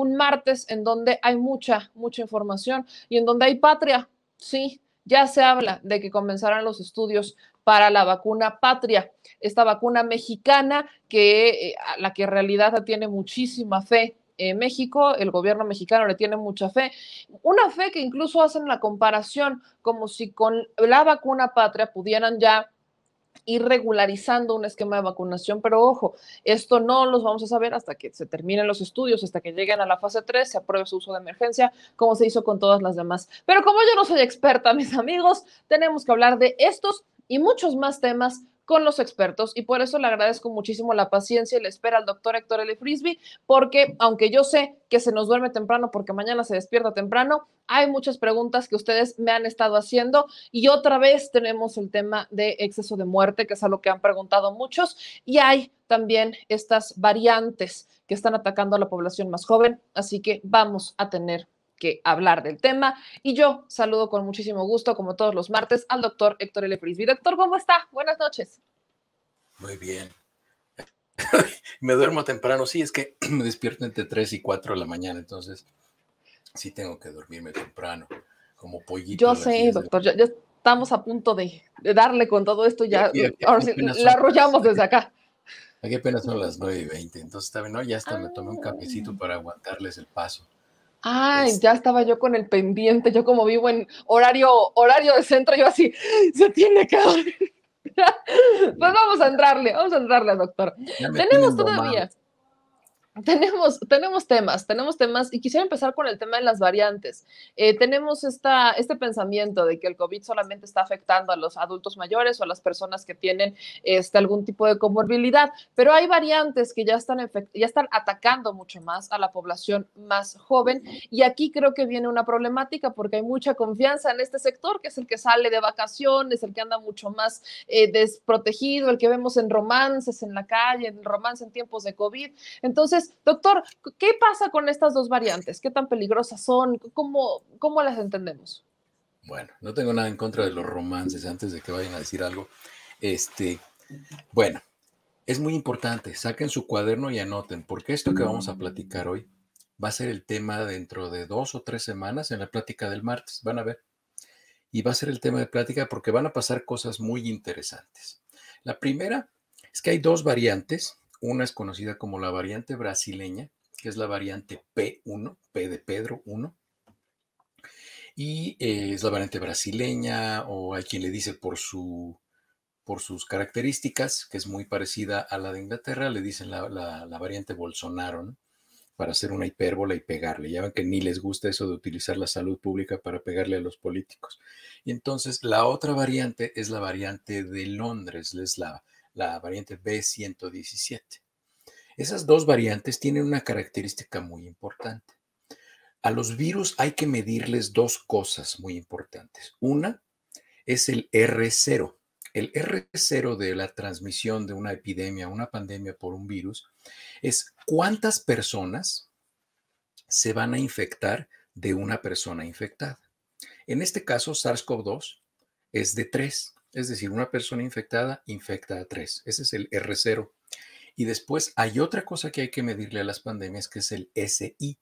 un martes en donde hay mucha, mucha información y en donde hay patria. Sí, ya se habla de que comenzarán los estudios para la vacuna patria, esta vacuna mexicana que eh, la que en realidad tiene muchísima fe en México, el gobierno mexicano le tiene mucha fe, una fe que incluso hacen la comparación como si con la vacuna patria pudieran ya ir regularizando un esquema de vacunación, pero ojo, esto no los vamos a saber hasta que se terminen los estudios, hasta que lleguen a la fase 3, se apruebe su uso de emergencia, como se hizo con todas las demás. Pero como yo no soy experta, mis amigos, tenemos que hablar de estos y muchos más temas con los expertos y por eso le agradezco muchísimo la paciencia y la espera al doctor Héctor L. Frisby, porque aunque yo sé que se nos duerme temprano porque mañana se despierta temprano, hay muchas preguntas que ustedes me han estado haciendo y otra vez tenemos el tema de exceso de muerte, que es algo que han preguntado muchos, y hay también estas variantes que están atacando a la población más joven, así que vamos a tener que hablar del tema. Y yo saludo con muchísimo gusto, como todos los martes, al doctor Héctor L. Prisby. Doctor, ¿cómo está? Buenas noches. Muy bien. me duermo temprano, sí, es que me despierto entre 3 y 4 de la mañana, entonces sí tengo que dormirme temprano, como pollito. Yo sé, doctor, ya, estamos a punto de, darle con todo esto, ya, ahora sí, la arrollamos desde acá. Aquí apenas son las 9 y 20, entonces también, ¿no? ya hasta me tomé un ah. cafecito para aguantarles el paso. Ay, ah, ya estaba yo con el pendiente, yo como vivo en horario, horario de centro, yo así, se tiene que pues vamos a entrarle, vamos a entrarle, doctor. Tenemos todavía. tenemos, tenemos temas, tenemos temas, y quisiera empezar con el tema de las variantes. Eh, tenemos esta, este pensamiento de que el COVID solamente está afectando a los adultos mayores o a las personas que tienen este, algún tipo de comorbilidad, pero hay variantes que ya están, ya están atacando mucho más a la población más joven, y aquí creo que viene una problemática porque hay mucha confianza en este sector, que es el que sale de vacaciones, el que anda mucho más eh, desprotegido, el que vemos en romances en la calle, en romance en tiempos de COVID. Entonces, doctor, ¿qué pasa con estas dos variantes? ¿Qué tan peligrosas son? ¿Cómo, cómo las entendemos? Bueno, no tengo nada en contra de los romances antes de que vayan a decir algo. Este, bueno, es muy importante, saquen su cuaderno y anoten, porque esto que vamos a platicar hoy va a ser el tema dentro de dos o tres semanas en la plática del martes, van a ver. Y va a ser el tema de plática porque van a pasar cosas muy interesantes. La primera es que hay dos variantes una es conocida como la variante brasileña, que es la variante P1, P de Pedro 1. Y eh, es la variante brasileña, o hay quien le dice por, su, por sus características, que es muy parecida a la de Inglaterra, le dicen la, variante Bolsonaro, para hacer una hipérbola y pegarle. Ya ven que ni les gusta eso de utilizar la salud pública para pegarle a los políticos. Y entonces la otra variante es la variante de Londres, es la la variante B117. Esas dos variantes tienen una característica muy importante. A los virus hay que medirles dos cosas muy importantes. Una es el R0. El R0 de la transmisión de una epidemia, una pandemia por un virus, es cuántas personas se van a infectar de una persona infectada. En este caso, SARS-CoV-2 es de 3. Es decir, una persona infectada infecta a tres. Ese es el R0. Y después hay otra cosa que hay que medirle a las pandemias, que es el SI.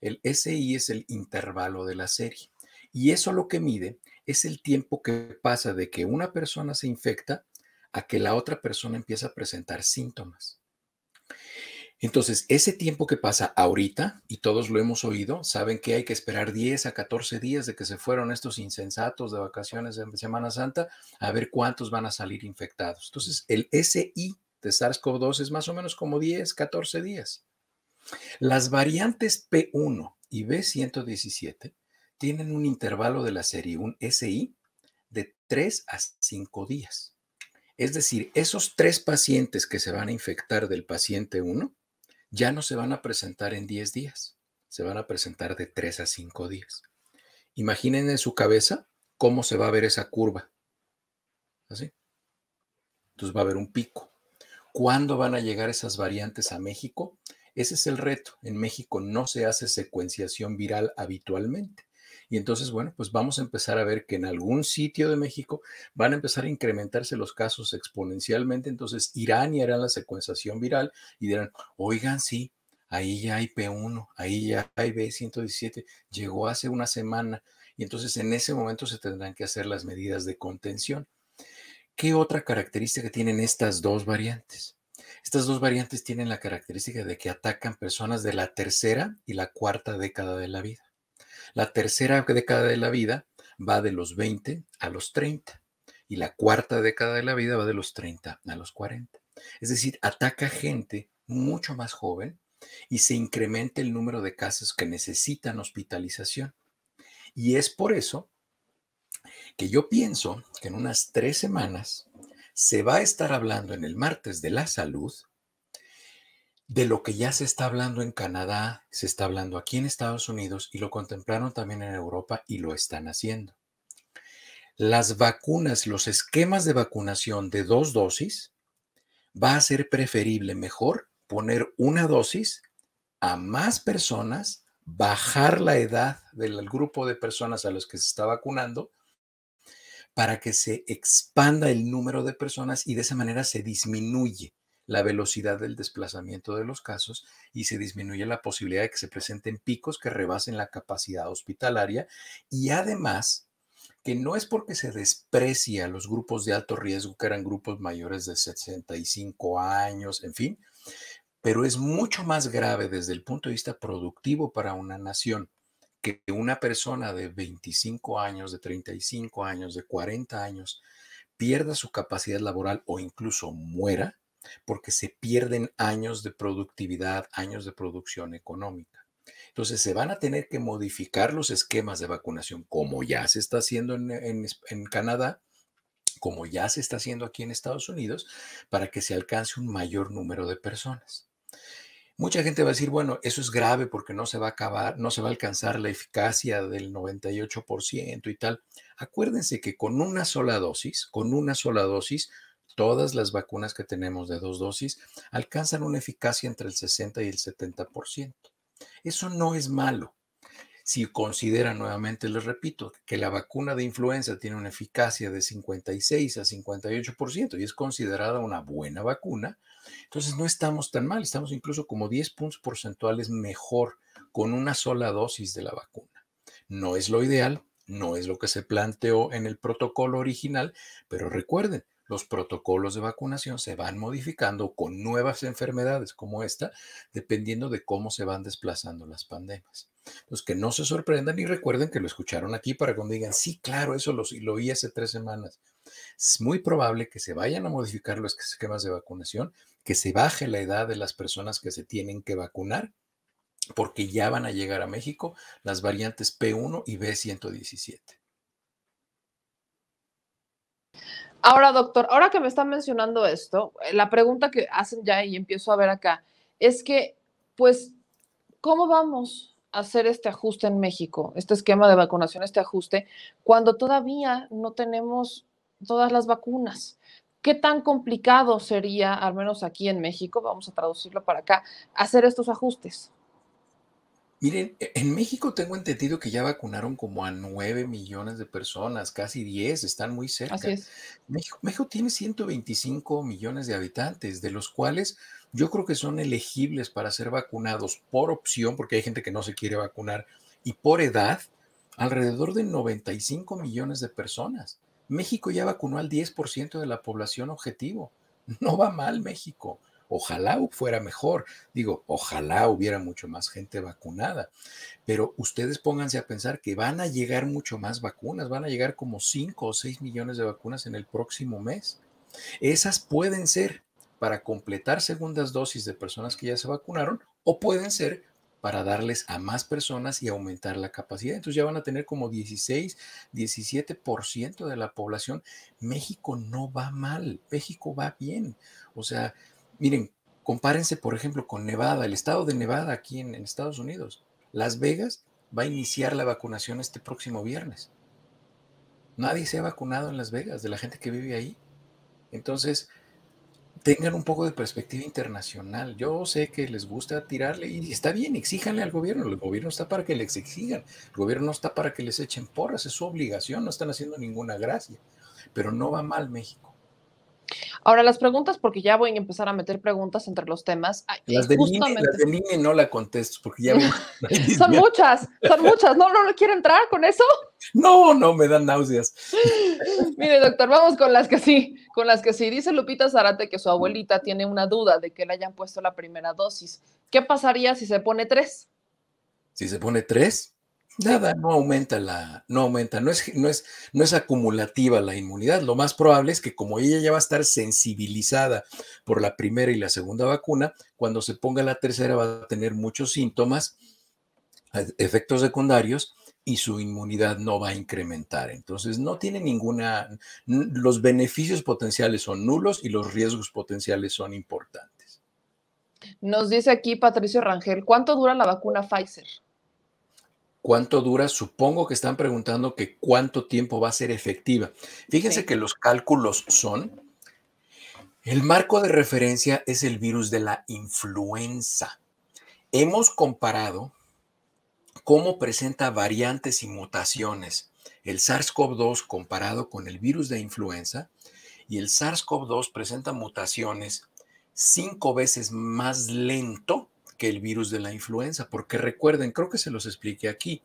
El SI es el intervalo de la serie. Y eso lo que mide es el tiempo que pasa de que una persona se infecta a que la otra persona empieza a presentar síntomas. Entonces, ese tiempo que pasa ahorita, y todos lo hemos oído, saben que hay que esperar 10 a 14 días de que se fueron estos insensatos de vacaciones de Semana Santa, a ver cuántos van a salir infectados. Entonces, el SI de SARS-CoV-2 es más o menos como 10, 14 días. Las variantes P1 y B117 tienen un intervalo de la serie, un SI, de 3 a 5 días. Es decir, esos tres pacientes que se van a infectar del paciente 1 ya no se van a presentar en 10 días, se van a presentar de 3 a 5 días. Imaginen en su cabeza cómo se va a ver esa curva. ¿Así? Entonces va a haber un pico. ¿Cuándo van a llegar esas variantes a México? Ese es el reto. En México no se hace secuenciación viral habitualmente. Y entonces, bueno, pues vamos a empezar a ver que en algún sitio de México van a empezar a incrementarse los casos exponencialmente. Entonces irán y harán la secuenciación viral y dirán, oigan, sí, ahí ya hay P1, ahí ya hay B117, llegó hace una semana. Y entonces en ese momento se tendrán que hacer las medidas de contención. ¿Qué otra característica tienen estas dos variantes? Estas dos variantes tienen la característica de que atacan personas de la tercera y la cuarta década de la vida. La tercera década de la vida va de los 20 a los 30 y la cuarta década de la vida va de los 30 a los 40. Es decir, ataca gente mucho más joven y se incrementa el número de casos que necesitan hospitalización. Y es por eso que yo pienso que en unas tres semanas se va a estar hablando en el martes de la salud de lo que ya se está hablando en Canadá, se está hablando aquí en Estados Unidos y lo contemplaron también en Europa y lo están haciendo. Las vacunas, los esquemas de vacunación de dos dosis, va a ser preferible, mejor, poner una dosis a más personas, bajar la edad del grupo de personas a los que se está vacunando para que se expanda el número de personas y de esa manera se disminuye la velocidad del desplazamiento de los casos y se disminuye la posibilidad de que se presenten picos que rebasen la capacidad hospitalaria y además que no es porque se desprecia a los grupos de alto riesgo, que eran grupos mayores de 65 años, en fin, pero es mucho más grave desde el punto de vista productivo para una nación que una persona de 25 años, de 35 años, de 40 años pierda su capacidad laboral o incluso muera porque se pierden años de productividad, años de producción económica. Entonces se van a tener que modificar los esquemas de vacunación, como ya se está haciendo en, Canadá, como ya se está haciendo aquí en Estados Unidos, para que se alcance un mayor número de personas. Mucha gente va a decir, bueno, eso es grave porque no se va a acabar, no se va a alcanzar la eficacia del 98% y tal. Acuérdense que con una sola dosis, con una sola dosis, todas las vacunas que tenemos de dos dosis alcanzan una eficacia entre el 60 y el 70%. Eso no es malo. Si consideran nuevamente, les repito, que la vacuna de influenza tiene una eficacia de 56 a 58% y es considerada una buena vacuna, entonces no estamos tan mal, estamos incluso como 10 puntos porcentuales mejor con una sola dosis de la vacuna. No es lo ideal, no es lo que se planteó en el protocolo original, pero recuerden, los protocolos de vacunación se van modificando con nuevas enfermedades como esta, dependiendo de cómo se van desplazando las pandemias. Los que no se sorprendan y recuerden que lo escucharon aquí para que digan, sí, claro, eso lo, lo oí hace tres semanas. Es muy probable que se vayan a modificar los esquemas de vacunación, que se baje la edad de las personas que se tienen que vacunar, porque ya van a llegar a México las variantes P1 y B117. Ahora, doctor, ahora que me están mencionando esto, eh, la pregunta que hacen ya y empiezo a ver acá es que, pues, ¿cómo vamos a hacer este ajuste en México, este esquema de vacunación, este ajuste, cuando todavía no tenemos todas las vacunas? ¿Qué tan complicado sería, al menos aquí en México, vamos a traducirlo para acá, hacer estos ajustes? Miren, e, en México tengo entendido que ya vacunaron como a 9 millones de personas, casi 10, están muy cerca. México, México, tiene 125 millones de habitantes, de los cuales yo creo que son elegibles para ser vacunados por opción, porque hay gente que no se quiere vacunar, y por edad, alrededor de 95 millones de personas. México ya vacunó al 10% de la población objetivo. No va mal México. Ojalá fuera mejor. Digo, ojalá hubiera mucho más gente vacunada. Pero ustedes pónganse a pensar que van a llegar mucho más vacunas, van a llegar como 5 o 6 millones de vacunas en el próximo mes. Esas pueden ser para completar segundas dosis de personas que ya se vacunaron o pueden ser para darles a más personas y aumentar la capacidad. Entonces ya van a tener como 16, 17% de la población. México no va mal, México va bien. O sea, Miren, compárense, por ejemplo, con Nevada, el estado de Nevada aquí en, Estados Unidos. Las Vegas va a iniciar la vacunación este próximo viernes. Nadie se ha vacunado en Las Vegas de la gente que vive ahí. Entonces, tengan un poco de perspectiva internacional. Yo sé que les gusta tirarle y está bien, exíjanle al gobierno. El gobierno está para que les exijan. El gobierno no está para que les echen porras. Es su obligación. No están haciendo ninguna gracia. Pero no va mal México. Ahora las preguntas, porque ya voy a empezar a meter preguntas entre los temas. las, de justamente... no la contesto, porque ya... son muchas, son muchas. ¿No, ¿No, quiero quiere entrar con eso? No, no, me dan náuseas. Mire, doctor, vamos con las que sí, con las que sí. Dice Lupita Zarate que su abuelita tiene una duda de que le hayan puesto la primera dosis. ¿Qué pasaría si se pone tres? Si se pone tres, Nada, no aumenta la, no aumenta, no es, no es, no es acumulativa la inmunidad. Lo más probable es que como ella ya va a estar sensibilizada por la primera y la segunda vacuna, cuando se ponga la tercera va a tener muchos síntomas, efectos secundarios y su inmunidad no va a incrementar. Entonces, no tiene ninguna, los beneficios potenciales son nulos y los riesgos potenciales son importantes. Nos dice aquí Patricio Rangel, ¿cuánto dura la vacuna Pfizer? cuánto dura, supongo que están preguntando que cuánto tiempo va a ser efectiva. Fíjense que los cálculos son, el marco de referencia es el virus de la influenza. Hemos comparado cómo presenta variantes y mutaciones el SARS-CoV-2 comparado con el virus de influenza y el SARS-CoV-2 presenta mutaciones cinco veces más lento que el virus de la influenza, porque recuerden, creo que se los expliqué aquí,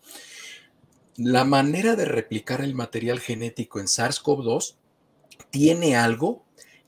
la manera de replicar el material genético en SARS-CoV-2 tiene algo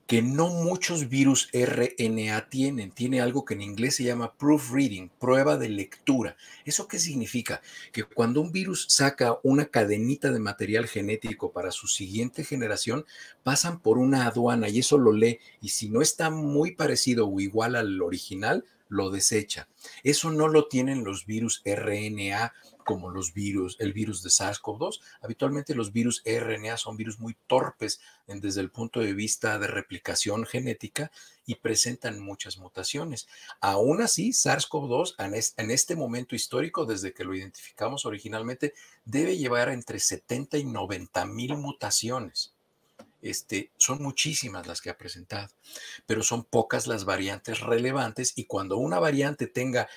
que no muchos virus RNA tienen. Tiene algo que en inglés se llama proofreading, prueba de lectura. ¿Eso qué significa? Que cuando un virus saca una cadenita de material genético para su siguiente generación, pasan por una aduana y eso lo lee. Y si no está muy parecido o igual al original, lo desecha. Eso no lo tienen los virus RNA como los virus, el virus de SARS-CoV-2. Habitualmente los virus RNA son virus muy torpes desde el punto de vista de replicación genética y presentan muchas mutaciones. Aún así, SARS-CoV-2 en, en este momento histórico, desde que lo identificamos originalmente, debe llevar entre 70 y 90 mil mutaciones. Este, son muchísimas las que ha presentado, pero son pocas las variantes relevantes y cuando una variante tenga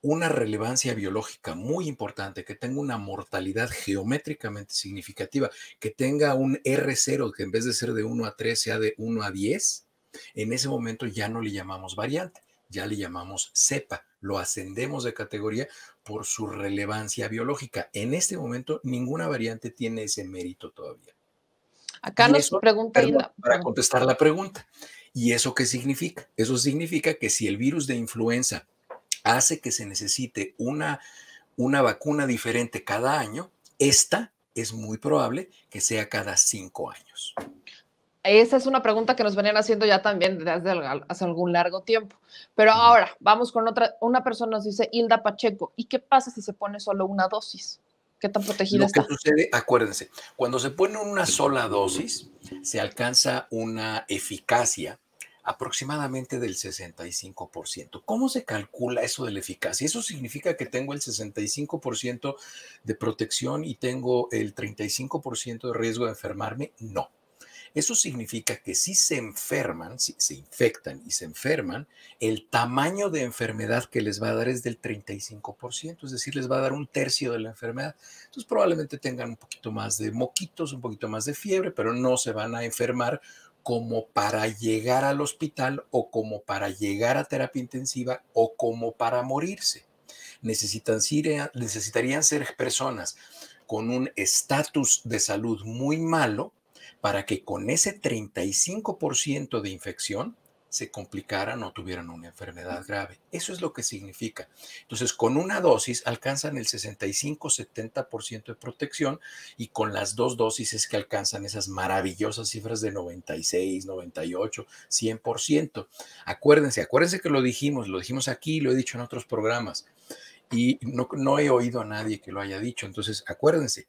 una relevancia biológica muy importante, que tenga una mortalidad geométricamente significativa, que tenga un R0 que en vez de ser de 1 a 3 sea de 1 a 10, en ese momento ya no le llamamos variante, ya le llamamos cepa, lo ascendemos de categoría por su relevancia biológica. En este momento ninguna variante tiene ese mérito todavía. Acá nos pregunta. Para contestar la pregunta. ¿Y eso qué significa? Eso significa que si el virus de influenza hace que se necesite una, una vacuna diferente cada año, esta es muy probable que sea cada cinco años. Esa es una pregunta que nos venían haciendo ya también desde hace algún largo tiempo. Pero ahora vamos con otra. Una persona nos dice, Hilda Pacheco, ¿y qué pasa si se pone solo una dosis? ¿Qué tan protegida Lo Que sucede, acuérdense, cuando se pone una sola dosis, se alcanza una eficacia aproximadamente del 65%. ¿Cómo se calcula eso de la eficacia? Eso significa que tengo el 65% de protección y tengo el 35% de riesgo de enfermarme. No. Eso significa que si se enferman, si se infectan y se enferman, el tamaño de enfermedad que les va a dar es del 35%, es decir, les va a dar un tercio de la enfermedad. Entonces probablemente tengan un poquito más de moquitos, un poquito más de fiebre, pero no se van a enfermar como para llegar al hospital o como para llegar a terapia intensiva o como para morirse. Necesitan, necesitarían ser personas con un estatus de salud muy malo para que con ese 35% de infección se complicaran o tuvieran una enfermedad grave. Eso es lo que significa. Entonces, con una dosis alcanzan el 65-70% de protección y con las dos dosis es que alcanzan esas maravillosas cifras de 96, 98, 100%. Acuérdense, acuérdense que lo dijimos, lo dijimos aquí, lo he dicho en otros programas y no, no he oído a nadie que lo haya dicho. Entonces, acuérdense,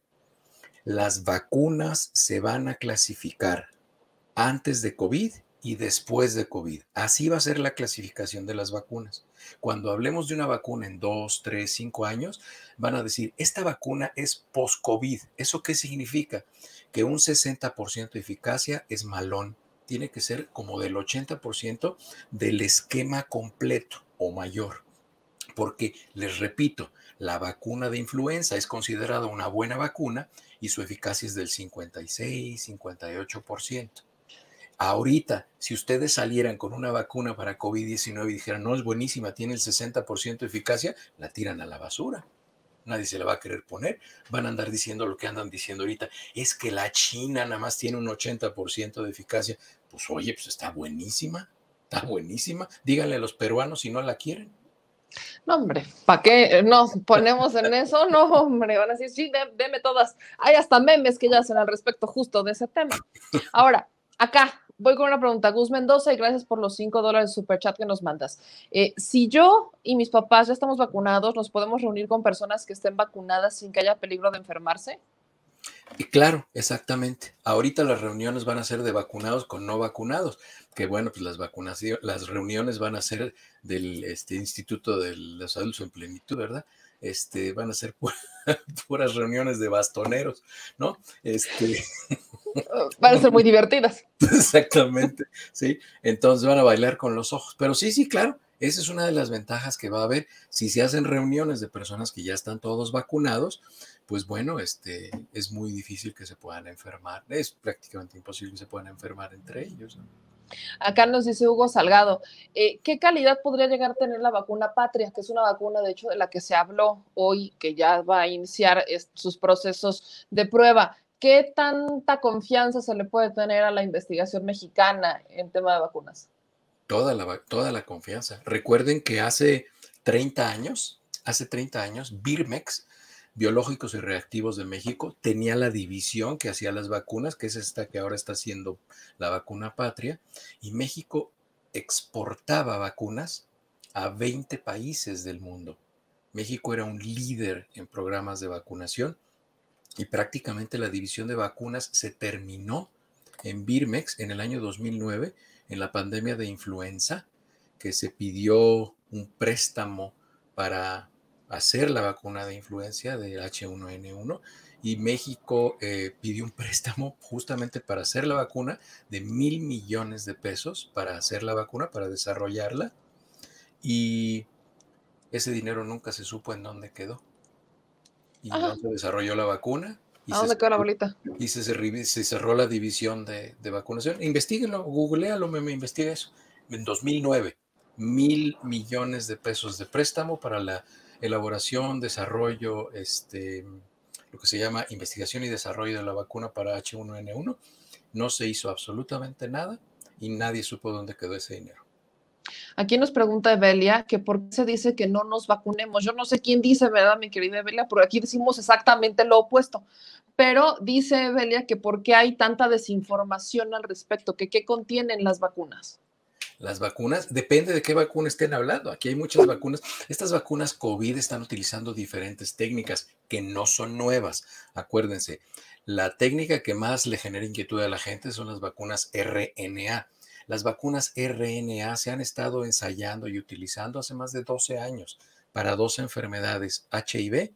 las vacunas se van a clasificar antes de COVID y después de COVID. Así va a ser la clasificación de las vacunas. Cuando hablemos de una vacuna en dos, tres, cinco años, van a decir, esta vacuna es post-COVID. ¿Eso qué significa? Que un 60% de eficacia es malón. Tiene que ser como del 80% del esquema completo o mayor. Porque, les repito, la vacuna de influenza es considerada una buena vacuna y su eficacia es del 56-58%. Ahorita, si ustedes salieran con una vacuna para COVID-19 y dijeran, no es buenísima, tiene el 60% de eficacia, la tiran a la basura. Nadie se la va a querer poner. Van a andar diciendo lo que andan diciendo ahorita. Es que la China nada más tiene un 80% de eficacia. Pues oye, pues está buenísima. Está buenísima. Díganle a los peruanos si no la quieren. No, hombre, ¿para qué nos ponemos en eso? No, hombre, van a decir, sí, deme todas. Hay hasta memes que ya hacen al respecto justo de ese tema. Ahora, acá voy con una pregunta. Gus Mendoza, y gracias por los cinco dólares super chat que nos mandas. Eh, si yo y mis papás ya estamos vacunados, ¿nos podemos reunir con personas que estén vacunadas sin que haya peligro de enfermarse? Y claro, exactamente. Ahorita las reuniones van a ser de vacunados con no vacunados, que bueno, pues las vacunaciones las reuniones van a ser del este, Instituto de los Adultos en Plenitud, ¿verdad? Este, van a ser puras reuniones de bastoneros, ¿no? Este... Van a ser muy divertidas. Exactamente, sí. Entonces van a bailar con los ojos. Pero sí, sí, claro, esa es una de las ventajas que va a haber si se hacen reuniones de personas que ya están todos vacunados, pues bueno, este, es muy difícil que se puedan enfermar, es prácticamente imposible que se puedan enfermar entre ellos. Acá ah, nos dice Hugo Salgado, eh, ¿qué calidad podría llegar a tener la vacuna Patria? Que es una vacuna, de hecho, de la que se habló hoy, que ya va a iniciar sus procesos de prueba. ¿Qué tanta confianza se le puede tener a la investigación mexicana en tema de vacunas? Toda la, toda la confianza. Recuerden que hace 30 años, hace 30 años, Birmex Biológicos y Reactivos de México tenía la división que hacía las vacunas, que es esta que ahora está haciendo la vacuna patria, y México exportaba vacunas a 20 países del mundo. México era un líder en programas de vacunación y prácticamente la división de vacunas se terminó en Birmex en el año 2009, en la pandemia de influenza, que se pidió un préstamo para hacer la vacuna de influencia del H1N1 y México eh, pidió un préstamo justamente para hacer la vacuna de mil millones de pesos para hacer la vacuna, para desarrollarla y ese dinero nunca se supo en dónde quedó. Y no se desarrolló la vacuna. Y se, la bolita? Y se, cerró la división de, de vacunación. Investíguenlo, googlealo, lo me investiga eso. En 2009, mil millones de pesos de préstamo para la elaboración, desarrollo, este, lo que se llama investigación y desarrollo de la vacuna para H1N1. No se hizo absolutamente nada y nadie supo dónde quedó ese dinero. Aquí nos pregunta Evelia que por qué se dice que no nos vacunemos. Yo no sé quién dice, ¿verdad, mi querida Evelia? Porque aquí decimos exactamente lo opuesto. Pero dice Evelia que por qué hay tanta desinformación al respecto, que qué contienen las vacunas las vacunas, depende de qué vacuna estén hablando. Aquí hay muchas vacunas. Estas vacunas COVID están utilizando diferentes técnicas que no son nuevas. Acuérdense, la técnica que más le genera inquietud a la gente son las vacunas RNA. Las vacunas RNA se han estado ensayando y utilizando hace más de 12 años para dos enfermedades, HIV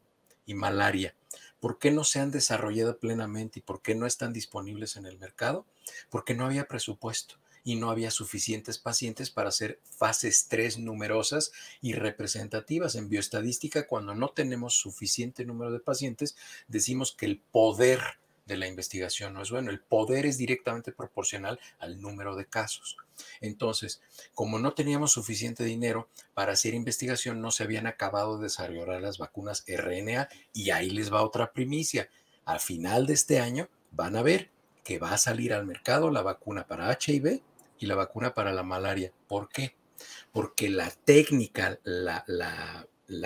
y malaria. ¿Por qué no se han desarrollado plenamente y por qué no están disponibles en el mercado? Porque no había presupuesto y no había suficientes pacientes para hacer fases 3 numerosas y representativas. En bioestadística, cuando no tenemos suficiente número de pacientes, decimos que el poder de la investigación no es bueno. El poder es directamente proporcional al número de casos. Entonces, como no teníamos suficiente dinero para hacer investigación, no se habían acabado de desarrollar las vacunas RNA y ahí les va otra primicia. Al final de este año van a ver que va a salir al mercado la vacuna para HIV y la vacuna para la malaria. ¿Por qué? Porque la técnica, la, la,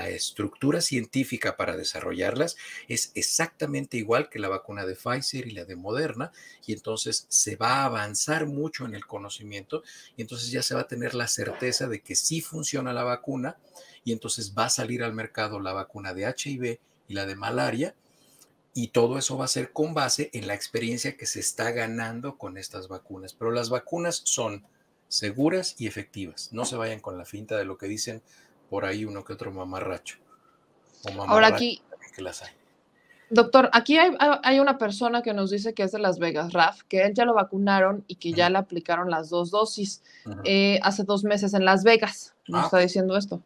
estructura científica para desarrollarlas es exactamente igual que la vacuna de Pfizer y la de Moderna, y entonces se va a avanzar mucho en el conocimiento, y entonces ya se va a tener la certeza de que sí funciona la vacuna, y entonces va a salir al mercado la vacuna de HIV y la de malaria, y todo eso va a ser con base en la experiencia que se está ganando con estas vacunas. Pero las vacunas son seguras y efectivas. No se vayan con la finta de lo que dicen por ahí uno que otro mamarracho. Ahora aquí, Doctor, aquí ah, hay, una persona que nos dice que es de Las Vegas, Raf, que él ya lo vacunaron y que ya le aplicaron las dos dosis eh, hace dos meses en Las Vegas. Nos ah, está diciendo esto.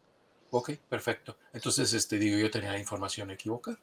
Ok, perfecto. Entonces, este, digo, yo tenía la información equivocada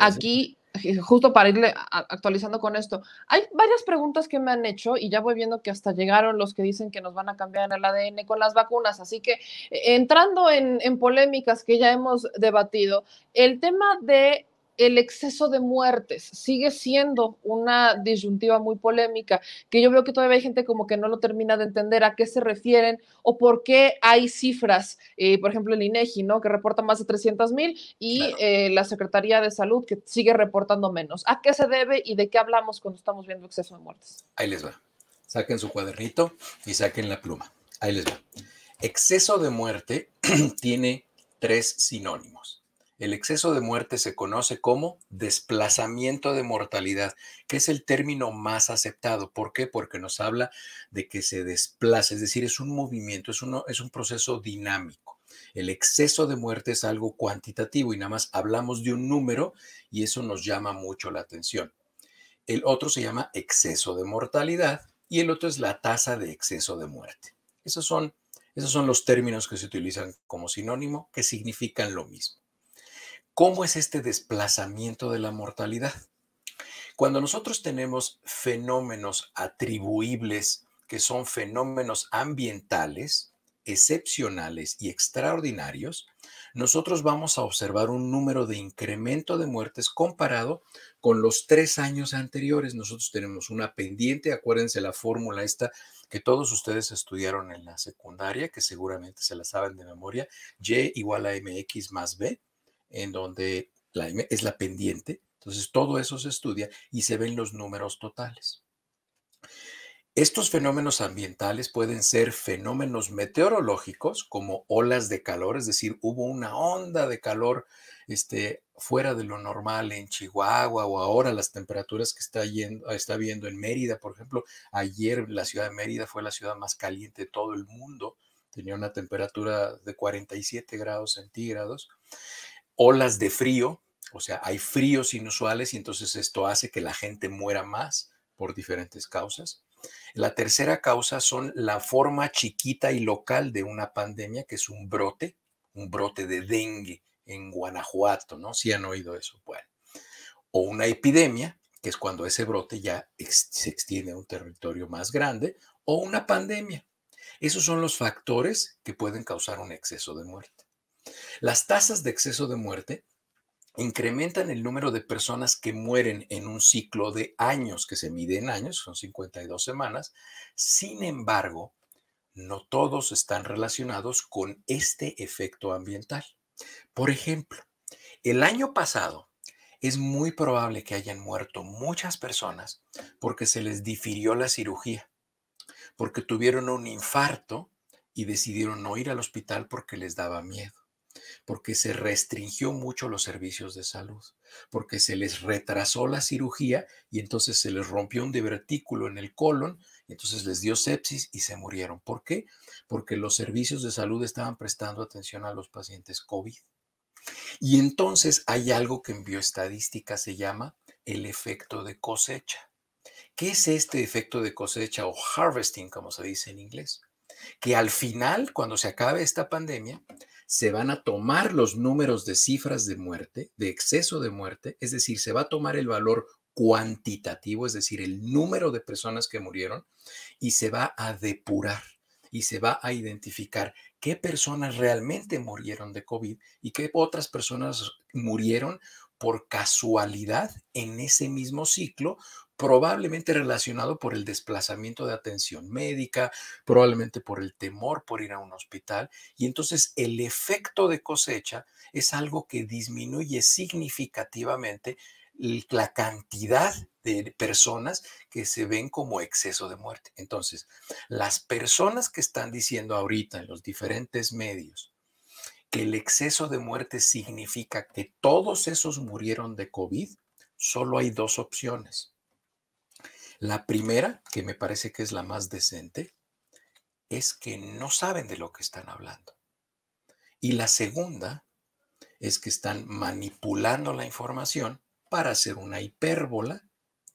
aquí, eh, justo para irle actualizando con esto, hay varias preguntas que me han hecho y ya voy viendo que hasta llegaron los que dicen que nos van a cambiar el ADN con las vacunas. Así que eh, entrando en polémicas que ya hemos debatido, el tema de el exceso de muertes sigue siendo una disyuntiva muy polémica, que yo veo que todavía hay gente como que no lo termina de entender a qué se refieren o por qué hay cifras, eh, por ejemplo el INEGI, e ¿no? que reporta más de 300 mil y eh, la Secretaría de Salud que sigue reportando menos. ¿A qué se debe y de qué hablamos cuando estamos viendo exceso de muertes? Ahí les va. Saquen su cuadernito y saquen la pluma. Ahí les va. Exceso de muerte tiene tres sinónimos. El exceso de muerte se conoce como desplazamiento de mortalidad, que es el término más aceptado. ¿Por qué? Porque nos habla de que se desplaza, es decir, es un movimiento, es, un proceso dinámico. El exceso de muerte es algo cuantitativo y nada más hablamos de un número y eso nos llama mucho la atención. El otro se llama exceso de mortalidad y el otro es la tasa de exceso de muerte. Esos son, esos son los términos que se utilizan como sinónimo que significan lo mismo. ¿Cómo es este desplazamiento de la mortalidad? Cuando nosotros tenemos fenómenos atribuibles, que son fenómenos ambientales, excepcionales y extraordinarios, nosotros vamos a observar un número de incremento de muertes comparado con los tres años anteriores. Nosotros tenemos una pendiente, acuérdense la fórmula esta que todos ustedes estudiaron en la secundaria, que seguramente se la saben de memoria, Y igual a MX más B en donde la es la pendiente. Entonces, todo eso se estudia y se ven los números totales. Estos fenómenos ambientales pueden ser fenómenos meteorológicos como olas de calor, es decir, hubo una onda de calor este, fuera de lo normal en Chihuahua o ahora las temperaturas que está, yendo, está viendo en Mérida, por ejemplo, ayer la ciudad de Mérida fue la ciudad más caliente de todo el mundo, tenía una temperatura de 47 grados centígrados olas de frío, o sea, hay fríos inusuales y entonces esto hace que la gente muera más por diferentes causas. La tercera causa son la forma chiquita y local de una pandemia, que es un brote, un brote de dengue en Guanajuato, ¿no? Si han oído eso, bueno. O una epidemia, que es cuando ese brote ya se extiende a un territorio más grande, o una pandemia. Esos son los factores que pueden causar un exceso de muerte. Las tasas de exceso de muerte incrementan el número de personas que mueren en un ciclo de años que se mide en años, son 52 semanas. Sin embargo, no todos están relacionados con este efecto ambiental. Por ejemplo, el año pasado es muy probable que hayan muerto muchas personas porque se les difirió la cirugía, porque tuvieron un infarto y decidieron no ir al hospital porque les daba miedo porque se restringió mucho los servicios de salud, porque se les retrasó la cirugía y entonces se les rompió un divertículo en el colon entonces les dio sepsis y se murieron. ¿Por qué? Porque los servicios de salud estaban prestando atención a los pacientes COVID. Y entonces hay algo que en bioestadística se llama el efecto de cosecha. ¿Qué es este efecto de cosecha o harvesting, como se dice en inglés? Que al final, cuando se acabe esta pandemia, se van a tomar los números de cifras de muerte, de exceso de muerte, es decir, se va a tomar el valor cuantitativo, es decir, el número de personas que murieron, y se va a depurar y se va a identificar qué personas realmente murieron de COVID y qué otras personas murieron por casualidad en ese mismo ciclo probablemente relacionado por el desplazamiento de atención médica, probablemente por el temor por ir a un hospital. Y entonces el efecto de cosecha es algo que disminuye significativamente la cantidad de personas que se ven como exceso de muerte. Entonces, las personas que están diciendo ahorita en los diferentes medios que el exceso de muerte significa que todos esos murieron de COVID, solo hay dos opciones la primera, que me parece que es la más decente, es que no saben de lo que están hablando. Y la segunda es que están manipulando la información para hacer una hipérbola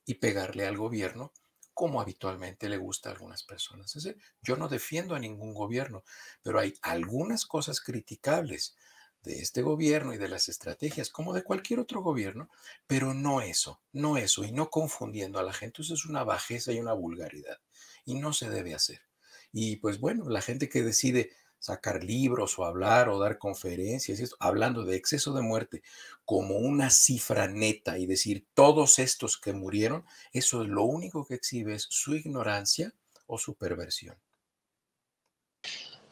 y pegarle al gobierno como habitualmente le gusta a algunas personas. yo no defiendo a ningún gobierno, pero hay algunas cosas criticables de este gobierno y de las estrategias, como de cualquier otro gobierno, pero no eso, no eso, y no confundiendo a la gente. Eso es una bajeza y una vulgaridad, y no se debe hacer. Y pues bueno, la gente que decide sacar libros o hablar o dar conferencias, hablando de exceso de muerte como una cifra neta y decir todos estos que murieron, eso es lo único que exhibe es su ignorancia o su perversión.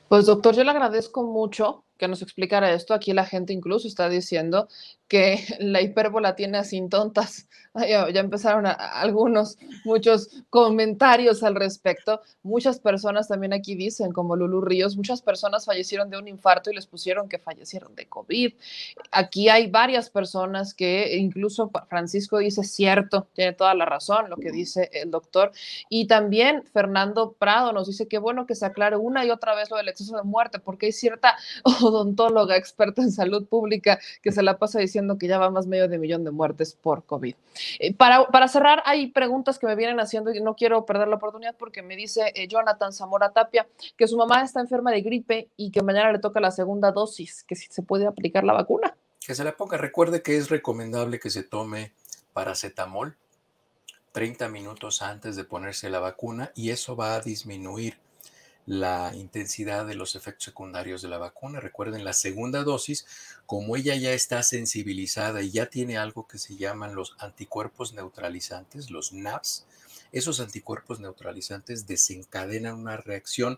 Pues doctor, yo le agradezco mucho que nos explicara esto. Aquí la gente incluso está diciendo que la hipérbola tiene a tontas Ya, ya empezaron algunos, muchos comentarios al respecto. Muchas personas también aquí dicen, como Lulu Ríos, muchas personas fallecieron de un infarto y les pusieron que fallecieron de COVID. Aquí hay varias personas que incluso Francisco dice, cierto, tiene toda la razón lo que dice el doctor. Y también Fernando Prado nos dice, qué bueno que se aclare una y otra vez lo del exceso de muerte, porque hay cierta odontóloga experta en salud pública que se la pasa diciendo que ya va más medio de millón de muertes por COVID. Eh, para, para, cerrar, hay preguntas que me vienen haciendo y no quiero perder la oportunidad porque me dice eh, Jonathan Zamora Tapia que su mamá está enferma de gripe y que mañana le toca la segunda dosis, que si se puede aplicar la vacuna. Que se la ponga. Recuerde que es recomendable que se tome paracetamol 30 minutos antes de ponerse la vacuna y eso va a disminuir la intensidad de los efectos secundarios de la vacuna. Recuerden, la segunda dosis, como ella ya está sensibilizada y ya tiene algo que se llaman los anticuerpos neutralizantes, los NAPS, esos anticuerpos neutralizantes desencadenan una reacción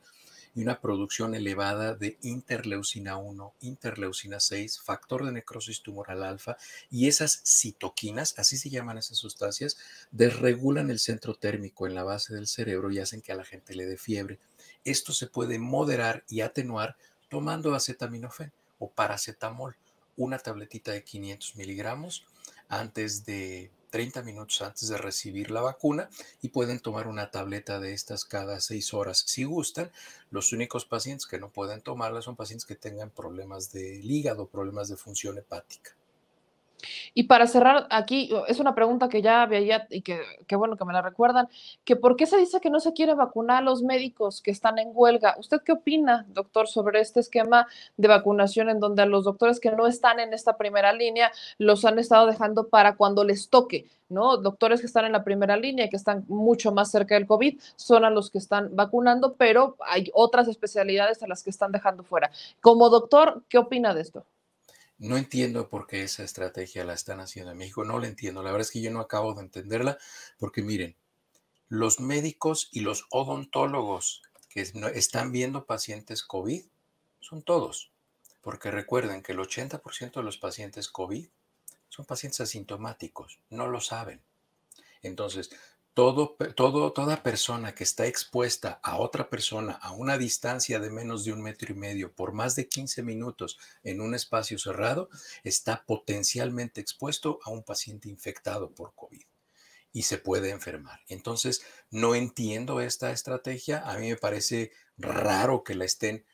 y una producción elevada de interleucina 1, interleucina 6, factor de necrosis tumoral alfa y esas citoquinas, así se llaman esas sustancias, desregulan el centro térmico en la base del cerebro y hacen que a la gente le dé fiebre. Esto se puede moderar y atenuar tomando acetaminofén o paracetamol, una tabletita de 500 miligramos antes de 30 minutos antes de recibir la vacuna y pueden tomar una tableta de estas cada 6 horas si gustan. Los únicos pacientes que no pueden tomarla son pacientes que tengan problemas de hígado, problemas de función hepática. Y para cerrar aquí, es una pregunta que ya había y que, bueno que me la recuerdan, que por qué se dice que no se quiere vacunar a los médicos que están en huelga. ¿Usted qué opina, doctor, sobre este esquema de vacunación en donde a los doctores que no están en esta primera línea los han estado dejando para cuando les toque? ¿no? Doctores que están en la primera línea, y que están mucho más cerca del COVID, son a los que están vacunando, pero hay otras especialidades a las que están dejando fuera. Como doctor, ¿qué opina de esto? No entiendo por qué esa estrategia la están haciendo en México, no la entiendo. La verdad es que yo no acabo de entenderla porque miren, los médicos y los odontólogos que están viendo pacientes COVID son todos, porque recuerden que el 80% de los pacientes COVID son pacientes asintomáticos, no lo saben. Entonces, todo, toda persona que está expuesta a otra persona a una distancia de menos de un metro y medio por más de 15 minutos en un espacio cerrado está potencialmente expuesto a un paciente infectado por COVID y se puede enfermar. Entonces, no entiendo esta estrategia. A mí me parece raro que la estén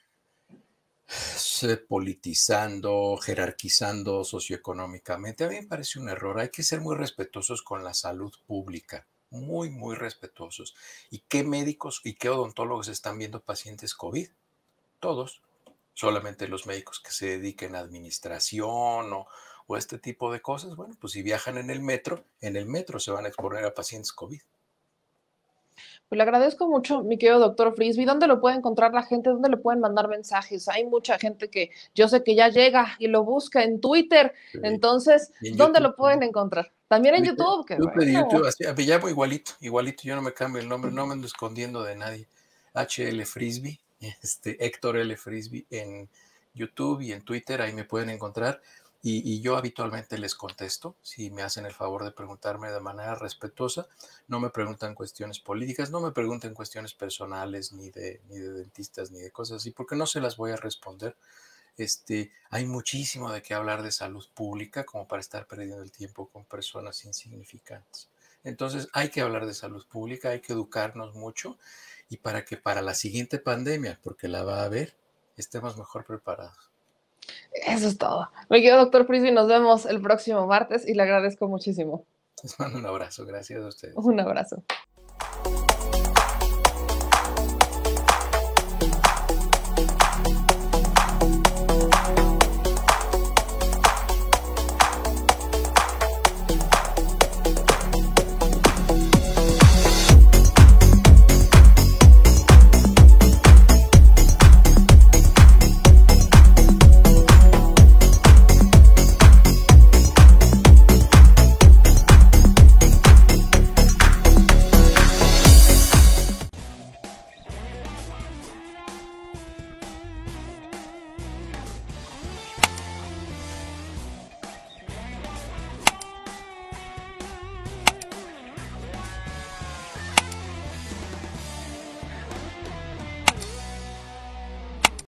politizando, jerarquizando socioeconómicamente. A mí me parece un error. Hay que ser muy respetuosos con la salud pública muy, muy respetuosos. ¿Y qué médicos y qué odontólogos están viendo pacientes COVID? Todos, solamente los médicos que se dediquen a administración o, este tipo de cosas. Bueno, pues si viajan en el metro, en el metro se van a exponer a pacientes COVID. Pues le agradezco mucho, mi querido doctor Frisby. ¿Dónde lo puede encontrar la gente? ¿Dónde le pueden mandar mensajes? Hay mucha gente que yo sé que ya llega y lo busca en Twitter. Entonces, ¿dónde lo pueden encontrar? También en YouTube. Que llamo igualito, igualito. Yo no me cambio el nombre, no me ando escondiendo de nadie. HL Frisbee, este, Héctor L. Frisbee en YouTube y en Twitter, ahí me pueden encontrar. Y, y, yo habitualmente les contesto, si me hacen el favor de preguntarme de manera respetuosa, no me preguntan cuestiones políticas, no me preguntan cuestiones personales, ni de, ni de dentistas, ni de cosas así, porque no se las voy a responder, este, hay muchísimo de qué hablar de salud pública como para estar perdiendo el tiempo con personas insignificantes. Entonces hay que hablar de salud pública, hay que educarnos mucho y para que para la siguiente pandemia, porque la va a haber, estemos mejor preparados. Eso es todo. Me quedo, doctor Prisby, nos vemos el próximo martes y le agradezco muchísimo. Les mando un abrazo, gracias a ustedes. Un abrazo.